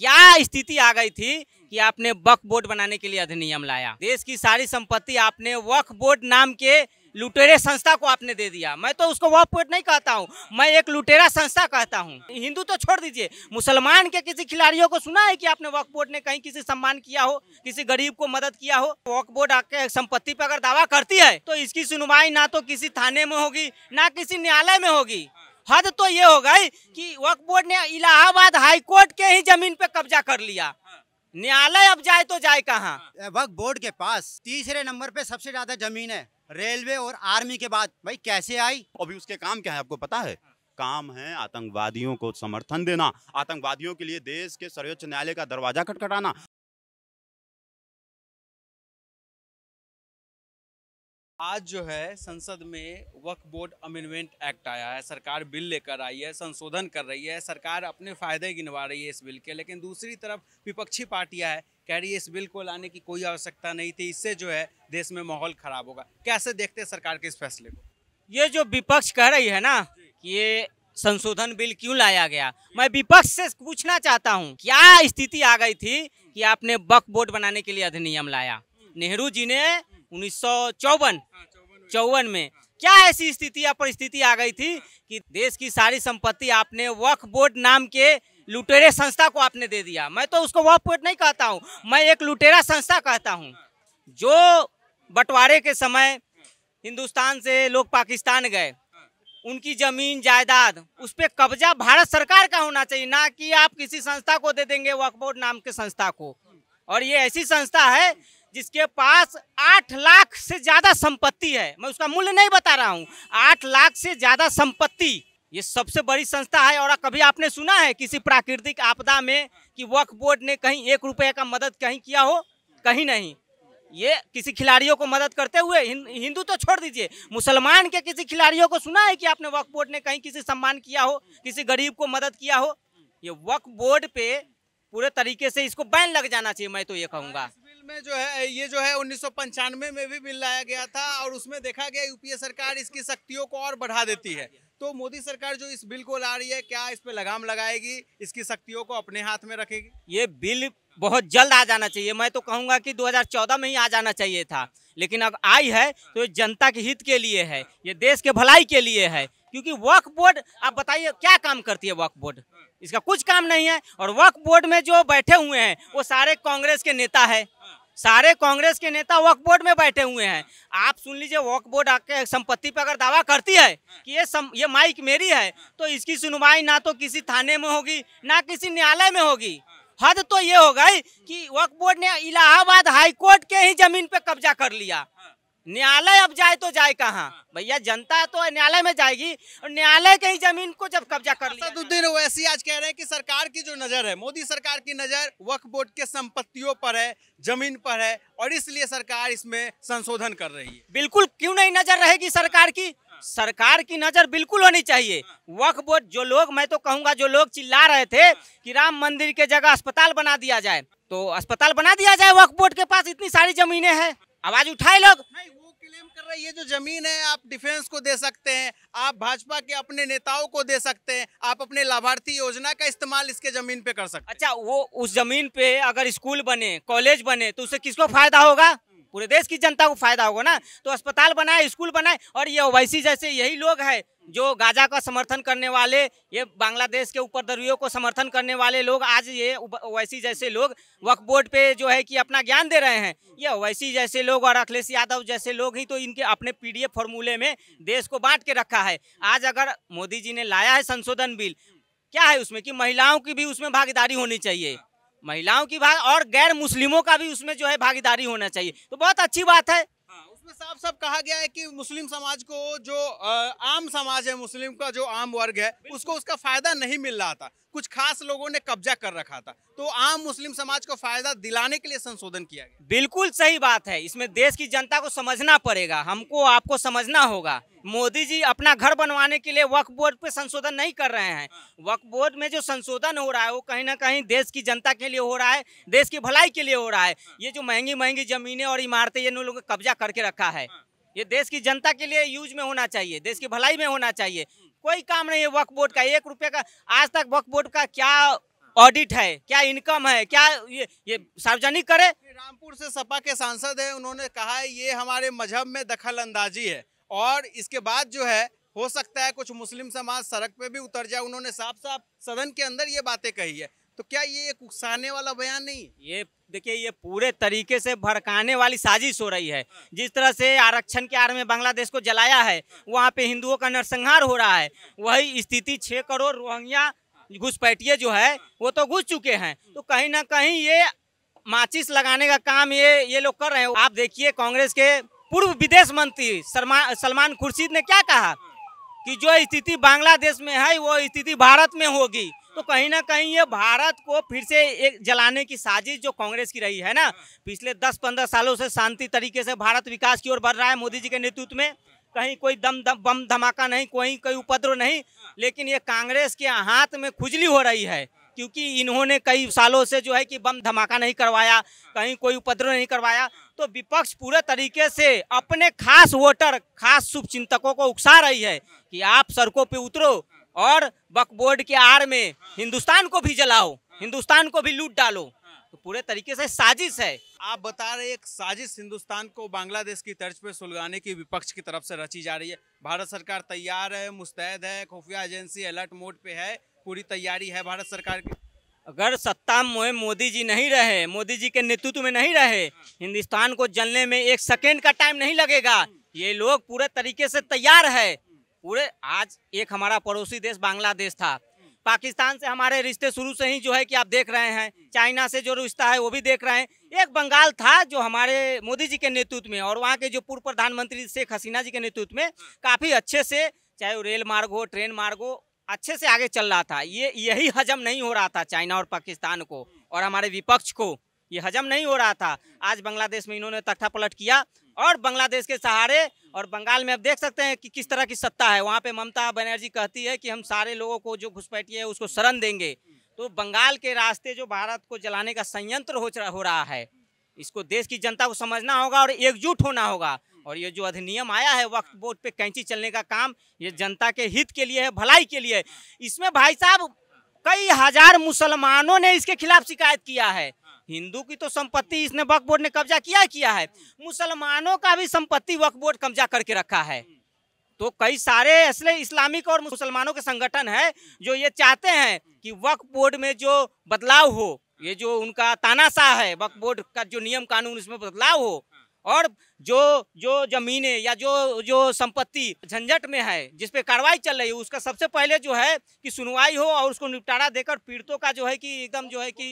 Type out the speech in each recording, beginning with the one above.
क्या स्थिति आ गई थी कि आपने वक्फ बोर्ड बनाने के लिए अधिनियम लाया देश की सारी संपत्ति आपने वक्फ बोर्ड नाम के लुटेरे संस्था को आपने दे दिया मैं तो उसको वक्फ बोर्ड नहीं कहता हूँ मैं एक लुटेरा संस्था कहता हूँ हिंदू तो छोड़ दीजिए मुसलमान के किसी खिलाड़ियों को सुना है कि आपने वक्फ बोर्ड ने कहीं किसी सम्मान किया हो किसी गरीब को मदद किया हो वक्फ बोर्ड आपके संपत्ति पर अगर दावा करती है तो इसकी सुनवाई ना तो किसी थाने में होगी ना किसी न्यायालय में होगी हद तो ये हो गई कि वक्फ बोर्ड ने इलाहाबाद हाई कोर्ट के ही जमीन पे कब्जा कर लिया न्यायालय अब जाए तो जाए कहाँ वक्फ बोर्ड के पास तीसरे नंबर पे सबसे ज्यादा जमीन है रेलवे और आर्मी के बाद भाई कैसे आई अभी उसके काम क्या है आपको पता है काम है आतंकवादियों को समर्थन देना आतंकवादियों के लिए देश के सर्वोच्च न्यायालय का दरवाजा खटखटाना आज जो है संसद में वक्फ बोर्ड अमेंडमेंट एक्ट आया है सरकार बिल लेकर आई है संशोधन कर रही है सरकार अपने फायदे गिनवा रही है इस बिल के लेकिन दूसरी तरफ विपक्षी पार्टियां है कह रही है इस बिल को लाने की कोई आवश्यकता नहीं थी इससे जो है देश में माहौल खराब होगा कैसे देखते हैं सरकार के इस फैसले को ये जो विपक्ष कह रही है ना कि ये संशोधन बिल क्यों लाया गया मैं विपक्ष से पूछना चाहता हूँ क्या स्थिति आ गई थी कि आपने वक्फ बोर्ड बनाने के लिए अधिनियम लाया नेहरू जी ने उन्नीस सौ चौवन हाँ, चौवन में हाँ। क्या ऐसी स्थिति या परिस्थिति आ गई थी हाँ। कि देश की सारी संपत्ति आपने वक्फ बोर्ड नाम के लुटेरे संस्था को आपने दे दिया मैं तो उसको वक्फ बोर्ड नहीं कहता हूँ मैं एक लुटेरा संस्था कहता हूँ जो बंटवारे के समय हिंदुस्तान से लोग पाकिस्तान गए उनकी जमीन जायदाद उस पर कब्जा भारत सरकार का होना चाहिए ना कि आप किसी संस्था को दे देंगे वक्फ बोर्ड नाम के संस्था को और ये ऐसी संस्था है जिसके पास आठ लाख से ज़्यादा संपत्ति है मैं उसका मूल्य नहीं बता रहा हूँ आठ लाख से ज़्यादा संपत्ति ये सबसे बड़ी संस्था है और कभी आपने सुना है किसी प्राकृतिक आपदा में कि वक्फ बोर्ड ने कहीं एक रुपये का मदद कहीं किया हो कहीं नहीं ये किसी खिलाड़ियों को मदद करते हुए हिंदू तो छोड़ दीजिए मुसलमान के किसी खिलाड़ियों को सुना है कि आपने वक्फ बोर्ड ने कहीं किसी सम्मान किया हो किसी गरीब को मदद किया हो ये वक्फ बोर्ड पे पूरे तरीके से इसको बैन लग जाना चाहिए मैं तो ये कहूँगा में जो है ये जो है उन्नीस में भी बिल लाया गया था और उसमें देखा गया यूपीए सरकार इसकी शक्तियों को और बढ़ा देती है तो मोदी सरकार जो इस बिल को ला रही है क्या इस पे लगाम लगाएगी इसकी शक्तियों को अपने हाथ में रखेगी ये बिल बहुत जल्द आ जाना चाहिए मैं तो कहूँगा कि 2014 में ही आ जाना चाहिए था लेकिन अब आई है तो जनता के हित के लिए है ये देश के भलाई के लिए है क्योंकि वक्फ बोर्ड आप बताइए क्या काम करती है वक्फ बोर्ड इसका कुछ काम नहीं है और वक्फ बोर्ड में जो बैठे हुए हैं वो सारे कांग्रेस के नेता है सारे कांग्रेस के नेता वक्फ बोर्ड में बैठे हुए हैं आप सुन लीजिए वक्फ बोर्ड आके संपत्ति पर अगर दावा करती है कि ये सम, ये माइक मेरी है तो इसकी सुनवाई ना तो किसी थाने में होगी ना किसी न्यायालय में होगी हद तो ये हो गई कि वक्फ बोर्ड ने इलाहाबाद हाई कोर्ट के ही जमीन पे कब्जा कर लिया न्यायालय अब जाए तो जाए कहाँ हाँ। भैया जनता तो न्यायालय में जाएगी और न्यायालय के ही जमीन को जब कब्जा कर असदुद्दीन ओवैसी आज कह रहे हैं कि सरकार की जो नज़र है मोदी सरकार की नज़र वक्फ बोर्ड के संपत्तियों पर है जमीन पर है और इसलिए सरकार इसमें संशोधन कर रही है बिल्कुल क्यों नहीं नज़र रहेगी सरकार की हाँ। सरकार की नज़र बिल्कुल होनी चाहिए हाँ। वक्फ बोर्ड जो लोग मैं तो कहूँगा जो लोग चिल्ला रहे थे कि राम मंदिर के जगह अस्पताल बना दिया जाए तो अस्पताल बना दिया जाए वक्फ बोर्ड के पास इतनी सारी जमीनें हैं आवाज उठाए लोग क्लेम कर रहे हैं ये जो जमीन है आप डिफेंस को दे सकते हैं आप भाजपा के अपने नेताओं को दे सकते हैं आप अपने लाभार्थी योजना का इस्तेमाल इसके जमीन पे कर सकते हैं अच्छा वो उस जमीन पे अगर स्कूल बने कॉलेज बने तो उससे किसको फायदा होगा पूरे देश की जनता को फायदा होगा ना तो अस्पताल बनाए स्कूल बनाए और ये ओवैसी जैसे यही लोग है जो गाजा का समर्थन करने वाले ये बांग्लादेश के ऊपर दरवियों को समर्थन करने वाले लोग आज ये ओवैसी जैसे लोग वक्फ बोर्ड पे जो है कि अपना ज्ञान दे रहे हैं ये ओवैसी जैसे लोग और अखिलेश यादव जैसे लोग ही तो इनके अपने पीडीएफ फॉर्मूले में देश को बांट के रखा है आज अगर मोदी जी ने लाया है संशोधन बिल क्या है उसमें कि महिलाओं की भी उसमें भागीदारी होनी चाहिए महिलाओं की भाग और गैर मुस्लिमों का भी उसमें जो है भागीदारी होना चाहिए तो बहुत अच्छी बात है इसमें साफ साफ कहा गया है कि मुस्लिम समाज को जो आम समाज है मुस्लिम का जो आम वर्ग है उसको उसका फायदा नहीं मिल रहा था कुछ खास लोगों ने कब्जा कर रखा था तो आम मुस्लिम समाज को फायदा दिलाने के लिए संशोधन किया गया बिल्कुल सही बात है इसमें देश की जनता को समझना पड़ेगा हमको आपको समझना होगा मोदी जी अपना घर बनवाने के लिए वक्फ बोर्ड पे संशोधन नहीं कर रहे हैं वक्फ बोर्ड में जो संशोधन हो रहा है वो कहीं ना कहीं देश की जनता के लिए हो रहा है देश की भलाई के लिए हो रहा है ये जो महंगी महंगी जमीनें और इमारतें ये लोगों ने कब्जा करके रखा है ये देश की जनता के लिए यूज में होना चाहिए देश की भलाई में होना चाहिए कोई काम नहीं है वक्फ बोर्ड का एक रुपये का आज तक वक्फ बोर्ड का क्या ऑडिट है क्या इनकम है क्या ये ये सार्वजनिक करे रामपुर से सपा के सांसद हैं उन्होंने कहा है ये हमारे मजहब में दखल अंदाजी है और इसके बाद जो है हो सकता है कुछ मुस्लिम समाज सड़क पे भी उतर जाए उन्होंने साफ साफ सदन के अंदर ये बातें कही है तो क्या ये एक उकसाने वाला बयान नहीं है ये देखिए ये पूरे तरीके से भड़काने वाली साजिश हो रही है हाँ। जिस तरह से आरक्षण के आड़ में बांग्लादेश को जलाया है हाँ। वहाँ पे हिंदुओं का नरसंहार हो रहा है हाँ। वही स्थिति छः करोड़ रोहिंग्या घुसपैठिए जो है वो तो घुस चुके हैं हम्म। तो कहीं ना कहीं ये माचिस लगाने का काम ये ये लोग कर रहे हैं आप देखिए कांग्रेस के पूर्व विदेश मंत्री सलमान खुर्शीद ने क्या कहा कि जो स्थिति बांग्लादेश में है वो स्थिति भारत में होगी तो कहीं ना कहीं ये भारत को फिर से एक जलाने की साजिश जो कांग्रेस की रही है ना हाँ। पिछले दस पंद्रह सालों से शांति तरीके से भारत विकास की ओर बढ़ रहा है मोदी जी के नेतृत्व में कहीं कोई दम दम बम धमाका नहीं कोई कोई उपद्रव नहीं हाँ। लेकिन ये कांग्रेस के हाथ में खुजली हो रही है क्योंकि इन्होंने कई सालों से जो है कि बम धमाका नहीं करवाया हाँ। कहीं कोई उपद्रव नहीं करवाया तो विपक्ष पूरे तरीके से अपने खास वोटर खास शुभ को उकसा रही है कि आप सड़कों पे उतरो और बकबोर्ड के आड़ में हाँ। हिंदुस्तान को भी जलाओ हाँ। हिंदुस्तान को भी लूट डालो हाँ। तो पूरे तरीके से साजिश है आप बता रहे एक साजिश हिंदुस्तान को बांग्लादेश की तर्ज पर सुलगाने की विपक्ष की तरफ से रची जा रही है भारत सरकार तैयार है मुस्तैद है खुफिया एजेंसी अलर्ट मोड पे है पूरी तैयारी है भारत सरकार की अगर सत्ता में मोदी जी नहीं रहे मोदी जी के नेतृत्व में नहीं रहे हिंदुस्तान को जलने में एक सेकेंड का टाइम नहीं लगेगा ये लोग पूरे तरीके से तैयार है पूरे आज एक हमारा पड़ोसी देश बांग्लादेश था पाकिस्तान से हमारे रिश्ते शुरू से ही जो है कि आप देख रहे हैं चाइना से जो रिश्ता है वो भी देख रहे हैं एक बंगाल था जो हमारे मोदी जी के नेतृत्व में और वहाँ के जो पूर्व प्रधानमंत्री शेख हसीना जी के नेतृत्व में काफ़ी अच्छे से चाहे वो रेल मार्ग हो ट्रेन मार्ग हो अच्छे से आगे चल रहा था ये यही हजम नहीं हो रहा था चाइना और पाकिस्तान को और हमारे विपक्ष को ये हजम नहीं हो रहा था आज बांग्लादेश में इन्होंने तख्ता पलट किया और बांग्लादेश के सहारे और बंगाल में आप देख सकते हैं कि किस तरह की सत्ता है वहाँ पे ममता बनर्जी कहती है कि हम सारे लोगों को जो घुसपैठिए है उसको शरण देंगे तो बंगाल के रास्ते जो भारत को जलाने का संयंत्र हो रहा है इसको देश की जनता को समझना होगा और एकजुट होना होगा और ये जो अधिनियम आया है वक्त बोर्ड पे कैंची चलने का काम ये जनता के हित के लिए है भलाई के लिए है इसमें भाई साहब कई हजार मुसलमानों ने इसके खिलाफ शिकायत किया है हिंदू की तो संपत्ति इसने वक्फ बोर्ड ने कब्जा किया किया है मुसलमानों का भी संपत्ति वक्फ बोर्ड कब्जा करके रखा है तो कई सारे ऐसे इस्लामिक और मुसलमानों के संगठन है जो ये चाहते हैं कि वक्फ बोर्ड में जो बदलाव हो ये जो उनका तानाशाह है वक्फ बोर्ड का जो नियम कानून इसमें बदलाव हो और जो जो जमीने या जो जो संपत्ति झंझट में है जिस पे कार्रवाई चल रही है उसका सबसे पहले जो है कि सुनवाई हो और उसको निपटारा देकर पीड़ितों का जो है कि एकदम जो है कि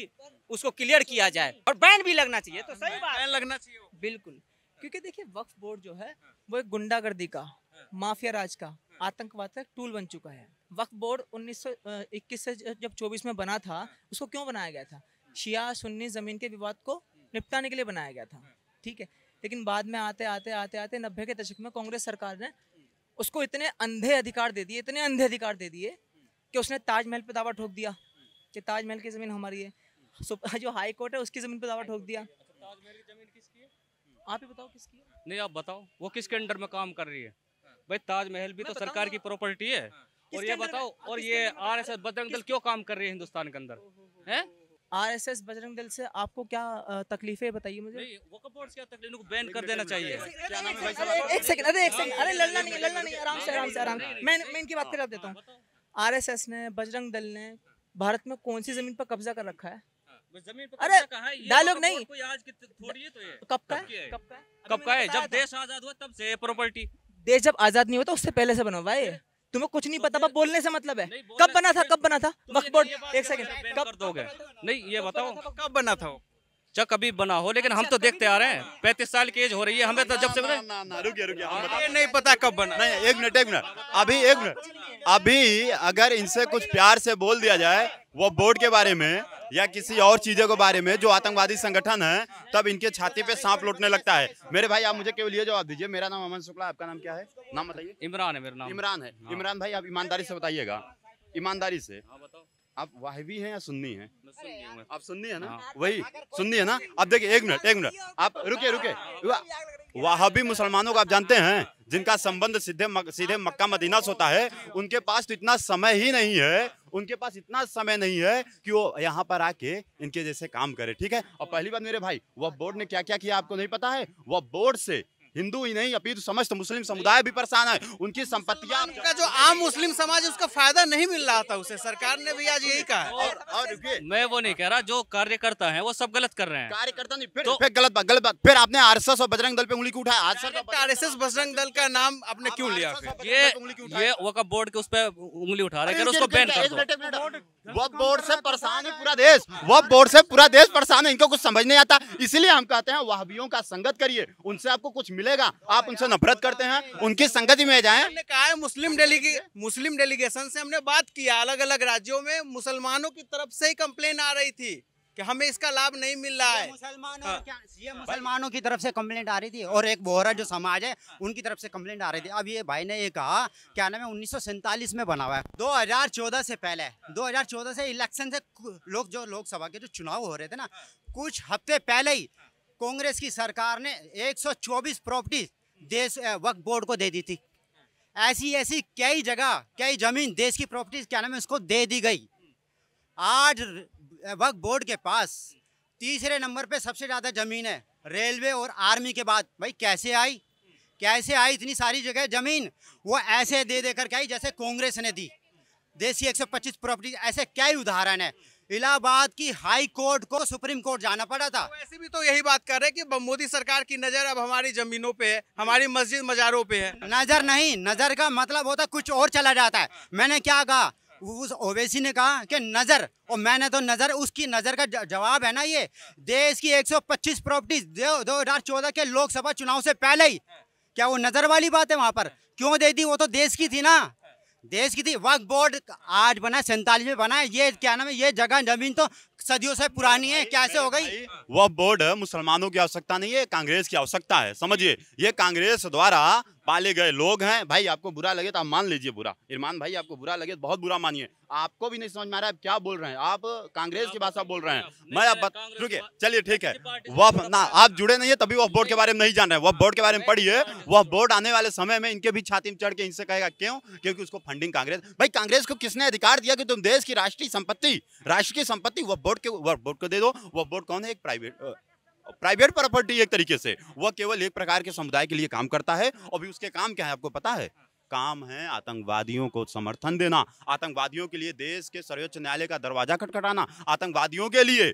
उसको क्लियर किया जाए और बैन भी लगना चाहिए तो हाँ, सही बात बैन लगना चाहिए बिल्कुल क्योंकि देखिए वक्फ बोर्ड जो है वो एक गुंडागर्दी का हाँ। माफिया राज का हाँ। आतंकवाद का टूल बन चुका है वक्फ बोर्ड 1921 से जब 24 में बना था उसको क्यों बनाया गया था शिया सुन्नी ज़मीन के विवाद को निपटाने के लिए बनाया गया था ठीक है लेकिन बाद में आते आते आते आते नब्बे के दशक में कांग्रेस सरकार ने उसको इतने अंधे अधिकार दे दिए इतने अंधे अधिकार दे दिए कि उसने ताजमहल पर दावा ठोक दिया कि ताजमहल की ज़मीन हमारी है जो हाई कोर्ट है उसकी ज़मीन पर दावा ठोक दिया अच्छा, आप ही बताओ किसकी है नहीं आप बताओ वो किसके अंडर में काम कर रही है हाँ। भाई ताजमहल भी तो सरकार की प्रॉपर्टी है हाँ। और ये बताओ और ये आर एस एस बजरंग दल क्यों काम कर रही है हिंदुस्तान के अंदर है आर एस एस बजरंग दल से आपको क्या तकलीफें बताइए मुझे क्या तकलीफ को बैन कर देना चाहिए एक सेकंड अरे एक सेकंड अरे लड़ना नहीं लड़ना नहीं आराम से आराम से आराम मैं मैं इनकी बात कर हाँ, देता हूँ आर एस एस ने बजरंग दल ने भारत में कौन सी जमीन पर कब्जा कर रखा है अरे डायलॉग तो नहीं तो कब का कब का है जब देश आजाद हुआ तब से प्रॉपर्टी देश जब आजाद नहीं हुआ तो उससे पहले से बना हुआ तुम्हें कुछ नहीं तो पता बोलने से मतलब है कब बना था कब बना था वक्त बोर्ड एक सेकंड कब दोगे नहीं ये बताओ कब बना था जब कभी बना हो लेकिन हम अच्छा, तो देखते आ रहे हैं पैंतीस साल की एज हो रही है हमें तो जब से रुकिए रुकिए हम नहीं पता कब बना नहीं एक मिनट एक मिनट अभी एक मिनट अभी अगर इनसे कुछ प्यार से बोल दिया जाए वो बोर्ड के बारे में या किसी और चीजों के बारे में जो आतंकवादी संगठन है तब इनके छाती पे सांप लौटने लगता है मेरे भाई आप मुझे केवल ये जवाब दीजिए मेरा नाम अमन शुक्ला आपका नाम क्या है नाम बताइए इमरान है मेरा नाम इमरान है हाँ। इमरान भाई आप ईमानदारी से बताइएगा ईमानदारी से हाँ, आप वाहवी हैं या सुन्नी हैं आप सुन्नी है ना हाँ। वही सुन्नी है ना आप देखिए एक मिनट एक मिनट आप रुके रुके वाहबी मुसलमानों को आप जानते हैं जिनका संबंध सीधे मक, सीधे मक्का मदीना से होता है उनके पास तो इतना समय ही नहीं है उनके पास इतना समय नहीं है कि वो यहाँ पर आके इनके जैसे काम करे ठीक है और पहली बात मेरे भाई वह बोर्ड ने क्या क्या किया आपको नहीं पता है वह बोर्ड से हिंदू ही नहीं अभी तो समस्त मुस्लिम समुदाय भी परेशान है उनकी संपत्तियां का जो आम मुस्लिम समाज है उसका फायदा नहीं मिल रहा था उसे सरकार ने भी आज यही कहा और, और मैं वो नहीं कह रहा जो कार्यकर्ता है वो सब गलत कर रहे हैं कार्यकर्ता नहीं फिर, तो, फिर गलत बात गलत बात फिर आपने आर एस और बजरंग दल पे उंगली उठाया आज सर तो एस बजरंग दल का नाम आपने क्यों लिया ये वो वक्फ बोर्ड के उस पर उंगली उठा रहे वक्त बोर्ड से तो परेशान है पूरा देश वक्त हाँ। बोर्ड से पूरा देश परेशान है इनको कुछ समझ नहीं आता इसीलिए हम कहते हैं वहाबियों का संगत करिए उनसे आपको कुछ मिलेगा आप हाँ उनसे नफरत करते हैं उनकी संगति में जाए कहा है मुस्लिम डेलीगे मुस्लिम डेलीगेशन से हमने बात किया अलग अलग राज्यों में मुसलमानों की तरफ से ही कंप्लेन आ रही थी कि हमें इसका लाभ नहीं मिल रहा है मुसलमानों हाँ। मुसलमानों की तरफ से कंप्लेंट आ रही थी और एक बोहरा जो समाज है हाँ। उनकी तरफ से कंप्लेंट आ रही थी अब ये भाई ने ये कहा हाँ। क्या नाम है उन्नीस में बना हुआ है दो हजार चौदह से पहले दो हजार चौदह से इलेक्शन से लोग जो लोकसभा के जो चुनाव हो रहे थे ना कुछ हफ्ते पहले ही कांग्रेस की सरकार ने एक प्रॉपर्टी देश वक्त बोर्ड को दे दी थी ऐसी ऐसी कई जगह कई जमीन देश की प्रॉपर्टीज क्या नाम है उसको दे दी गई आज वक्त बोर्ड के पास तीसरे नंबर पे सबसे ज़्यादा ज़मीन है रेलवे और आर्मी के बाद भाई कैसे आई कैसे आई इतनी सारी जगह ज़मीन वो ऐसे दे दे करके आई जैसे कांग्रेस ने दी देसी 125 प्रॉपर्टी ऐसे कई उदाहरण है इलाहाबाद की हाई कोर्ट को सुप्रीम कोर्ट जाना पड़ा था वैसे तो भी तो यही बात कर रहे हैं कि मोदी सरकार की नज़र अब हमारी ज़मीनों पे है हमारी मस्जिद मज़ारों पे है नज़र नहीं नज़र का मतलब होता कुछ और चला जाता है मैंने क्या कहा उस ओवैसी ने कहा कि नज़र और मैंने तो नज़र उसकी नज़र का जवाब है ना ये देश की 125 प्रॉपर्टीज दो हजार चौदह के लोकसभा चुनाव से पहले ही क्या वो नज़र वाली बात है वहाँ पर क्यों दे दी वो तो देश की थी ना देश की थी वक्त बोर्ड आज बना सैंतालीस में बना है ये क्या नाम है ये जगह जमीन तो सदियों से पुरानी है कैसे हो गई वह बोर्ड मुसलमानों की आवश्यकता नहीं है कांग्रेस की आवश्यकता है समझिए ये कांग्रेस द्वारा पाले गए लोग हैं भाई आपको बुरा लगे तो आप मान लीजिए बुरा इरमान भाई आपको बुरा लगे तो बहुत बुरा मानिए आपको भी नहीं समझ में आ रहा है क्या बोल रहे हैं आप कांग्रेस की भाषा बोल रहे हैं मैं आप रुके चलिए ठीक है वफ ना आप जुड़े नहीं है तभी वफ बोर्ड के बारे में नहीं जान रहे वफ बोर्ड के बारे में पढ़िए वफ बोर्ड आने वाले समय में इनके भी छाती में चढ़ के इनसे कहेगा क्यों क्योंकि उसको फंडिंग कांग्रेस भाई कांग्रेस को किसने अधिकार दिया कि तुम देश की राष्ट्रीय संपत्ति राष्ट्रीय संपत्ति वफ बोर्ड के वफ बोर्ड को दे दो वफ बोर्ड कौन है एक प्राइवेट प्राइवेट प्रॉपर्टी एक तरीके से वह केवल एक प्रकार के समुदाय के लिए काम करता है और भी उसके काम क्या है आपको पता है काम है आतंकवादियों को समर्थन देना आतंकवादियों के लिए देश के सर्वोच्च न्यायालय का दरवाजा खटखटाना आतंकवादियों के लिए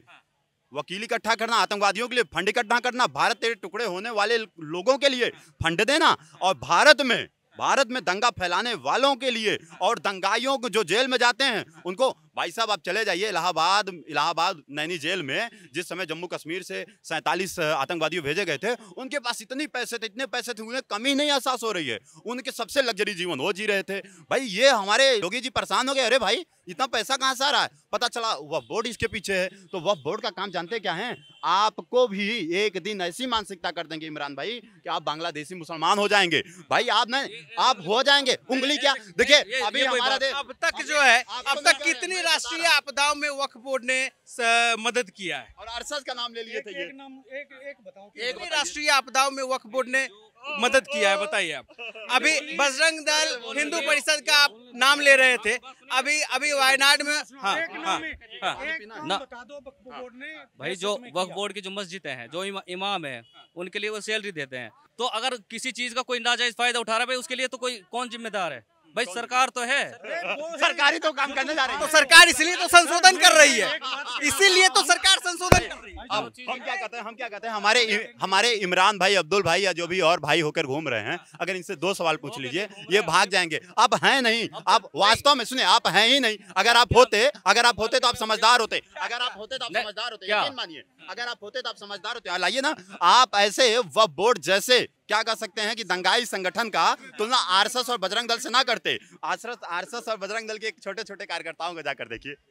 वकील इकट्ठा करना आतंकवादियों के लिए फंड इकट्ठा करना भारत के टुकड़े होने वाले लोगों के लिए फंड देना और भारत में भारत में दंगा फैलाने वालों के लिए और दंगाइयों को जो जेल में जाते हैं उनको भाई साहब आप चले जाइए इलाहाबाद इलाहाबाद नैनी जेल में जिस समय जम्मू कश्मीर से सैंतालीस आतंकवादियों भेजे गए थे उनके पास इतने पैसे थे इतने पैसे थे उन्हें कमी नहीं एहसास हो रही है उनके सबसे लग्जरी जीवन वो जी रहे थे भाई ये हमारे योगी जी परेशान हो गए अरे भाई इतना पैसा कहाँ से आ रहा है पता चला वह बोर्ड इसके पीछे है तो वह बोर्ड का काम जानते क्या है आपको भी एक दिन ऐसी मानसिकता कर देंगे इमरान भाई कि आप बांग्लादेशी मुसलमान हो जाएंगे भाई आप न आप हो जाएंगे उंगली क्या देखिए अभी हमारा अब तक जो है अब तक कितनी भी राष्ट्रीय आपदाओं में वक्फ बोर्ड ने मदद किया है और अरसद का नाम ले लिए थे एक नाम एक एक बताओ भी राष्ट्रीय आपदाओं में वक्फ बोर्ड ने मदद किया है बताइए आप अभी बजरंग दल हिंदू परिषद का आप नाम ले रहे थे अभी अभी वायनाड में हाँ हाँ हाँ भाई जो वक्फ बोर्ड की जो मस्जिदें हैं जो इमाम है उनके लिए वो सैलरी देते हैं तो अगर किसी चीज का कोई नाजायज फायदा उठा रहा है उसके लिए तो कोई कौन जिम्मेदार है भाई सरकार तो है सरकारी तो काम करने जा रही तो है तो सरकार इसलिए तो संशोधन कर रही है इसीलिए तो सरकार संशोधन हम क्या कहते हैं हम क्या कहते हैं हमारे हमारे इमरान भाई अब्दुल भाई या जो भी और भाई होकर घूम रहे हैं हाँ। अगर इनसे दो सवाल पूछ लीजिए ये भाग जाएंगे आप हैं नहीं आप तो वास्तव में सुने आप हैं ही नहीं अगर आप होते अगर आप होते तो आप समझदार होते अगर आप होते तो आप समझदार होते मानिए अगर आप होते तो आप समझदार होते लाइए ना आप ऐसे व बोर्ड जैसे क्या कह सकते हैं कि दंगाई संगठन का तुलना आरएसएस और बजरंग दल से ना करते आरएसएस आरएसएस और बजरंग दल के छोटे छोटे कार्यकर्ताओं को जाकर देखिए